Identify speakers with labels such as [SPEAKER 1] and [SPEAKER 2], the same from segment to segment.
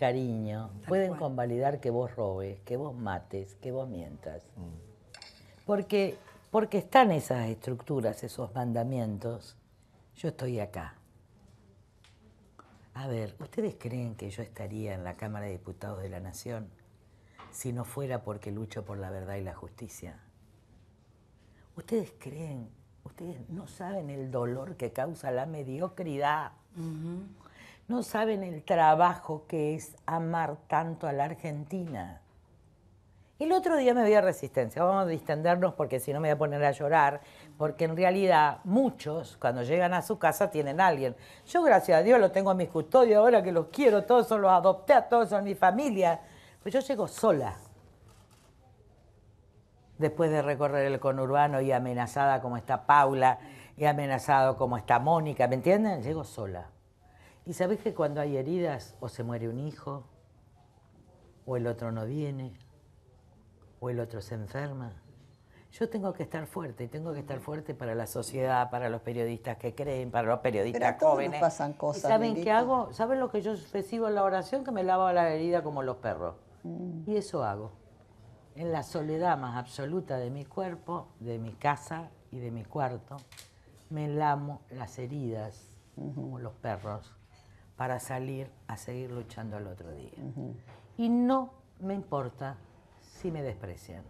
[SPEAKER 1] cariño, pueden convalidar que vos robes, que vos mates, que vos mientas. Mm. Porque, porque están esas estructuras, esos mandamientos. Yo estoy acá. A ver, ¿ustedes creen que yo estaría en la Cámara de Diputados de la Nación si no fuera porque lucho por la verdad y la justicia? ¿Ustedes creen? Ustedes no saben el dolor que causa la mediocridad. No saben el trabajo que es amar tanto a la Argentina. Y El otro día me vi a Resistencia, vamos a distendernos porque si no me voy a poner a llorar, porque en realidad muchos cuando llegan a su casa tienen a alguien. Yo gracias a Dios lo tengo a mis custodios ahora que los quiero, todos son los adopté, todos son mi familia, pues yo llego sola. Después de recorrer el conurbano y amenazada como está Paula, y amenazado como está Mónica, ¿me entienden? Llego sola. ¿Y sabes que cuando hay heridas o se muere un hijo, o el otro no viene, o el otro se enferma? Yo tengo que estar fuerte, y tengo que estar fuerte para la sociedad, para los periodistas que creen, para los periodistas Pero todos pasan cosas. ¿Saben qué hago? ¿Saben lo que yo recibo en la oración? Que me lavo la herida como los perros. Mm. Y eso hago. En la soledad más absoluta de mi cuerpo, de mi casa y de mi cuarto, me lamo las heridas como los perros para salir a seguir luchando al otro día. Y no me importa si me desprecian,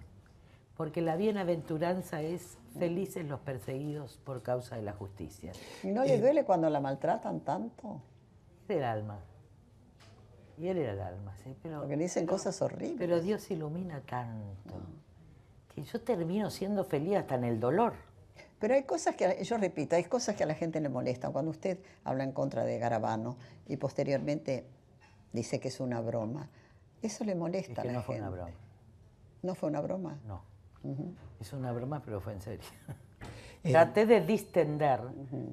[SPEAKER 1] porque la bienaventuranza es felices los perseguidos por causa de la justicia. ¿Y no les duele cuando la maltratan tanto? Es el alma. Y él era el alma, sí. Pero, Porque dicen cosas horribles. Pero Dios ilumina tanto que yo termino siendo feliz hasta en el dolor. Pero hay cosas que, yo repito, hay cosas que a la gente le molestan. Cuando usted habla en contra de Garabano y posteriormente dice que es una broma, eso le molesta a la no gente. No fue una broma. ¿No fue una broma? No. Es una broma, pero fue en serio. Eh, Traté de distender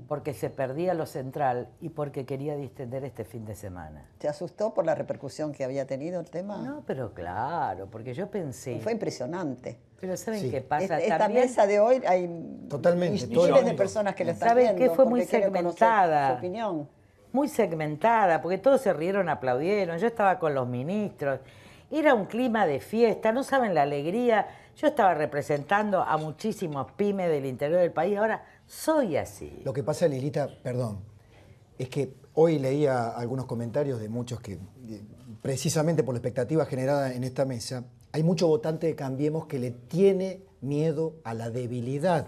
[SPEAKER 1] porque se perdía lo central y porque quería distender este fin de semana. ¿Te asustó por la repercusión que había tenido el tema? No, pero claro, porque yo pensé. Fue impresionante. Pero ¿saben qué pasa? Esta, mesa de hoy hay Totalmente, miles de personas que la están viendo. ¿Saben qué? Fue muy segmentada. Su opinión. Muy segmentada, porque todos se rieron, aplaudieron. Yo estaba con los ministros. Era un clima de fiesta, no saben la alegría. Yo estaba representando a muchísimos pymes del interior del país, ahora soy así. Lo que pasa, Lilita, perdón, es que hoy leía algunos comentarios de muchos que, precisamente por la expectativa generada en esta mesa, hay mucho votante de Cambiemos que le tiene miedo a la debilidad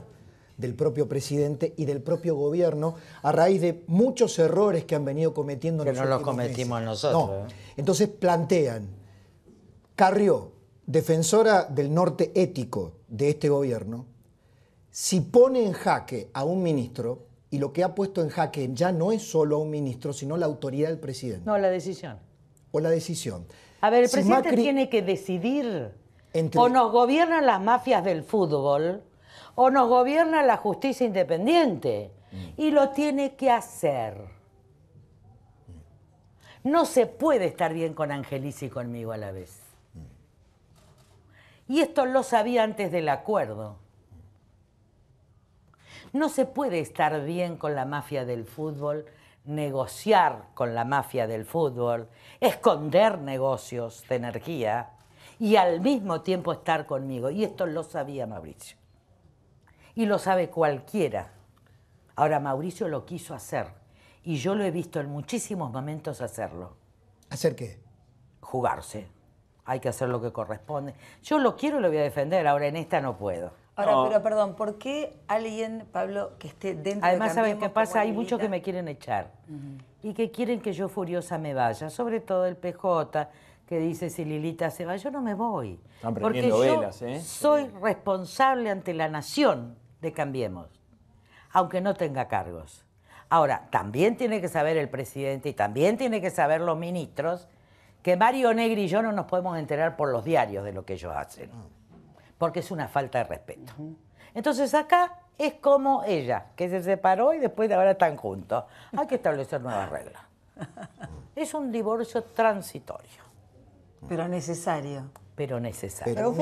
[SPEAKER 1] del propio presidente y del propio gobierno a raíz de muchos errores que han venido cometiendo. Que no los cometimos nosotros. No. ¿eh? Entonces plantean Carrió, defensora del norte ético de este gobierno, si pone en jaque a un ministro, y lo que ha puesto en jaque ya no es solo a un ministro, sino la autoridad del presidente. No, la decisión. O la decisión. A ver, el presidente tiene que decidir. O nos gobiernan las mafias del fútbol, o nos gobierna la justicia independiente. Mm. Y lo tiene que hacer. Mm. No se puede estar bien con Angelis y conmigo a la vez. Y esto lo sabía antes del acuerdo. No se puede estar bien con la mafia del fútbol, negociar con la mafia del fútbol, esconder negocios de energía y al mismo tiempo estar conmigo. Y esto lo sabía Mauricio. Y lo sabe cualquiera. Ahora Mauricio lo quiso hacer y yo lo he visto en muchísimos momentos hacerlo. ¿Hacer qué? Jugarse hay que hacer lo que corresponde. Yo lo quiero y lo voy a defender, ahora en esta no puedo. Ahora, pero perdón, ¿por qué alguien, Pablo, que esté dentro Además, ¿sabes qué pasa? Hay muchos que me quieren echar y que quieren que yo furiosa me vaya, sobre todo el PJ que dice si Lilita se va, yo no me voy. Están porque velas, ¿eh? soy responsable ante la nación de Cambiemos, aunque no tenga cargos. Ahora, también tiene que saber el presidente y también tiene que saber los ministros Mario Negri y yo no nos podemos enterar por los diarios de lo que ellos hacen, porque es una falta de respeto. Entonces acá es como ella, que se separó y después de ahora están juntos. Hay que establecer nuevas reglas. Es un divorcio transitorio. Pero necesario. Pero necesario.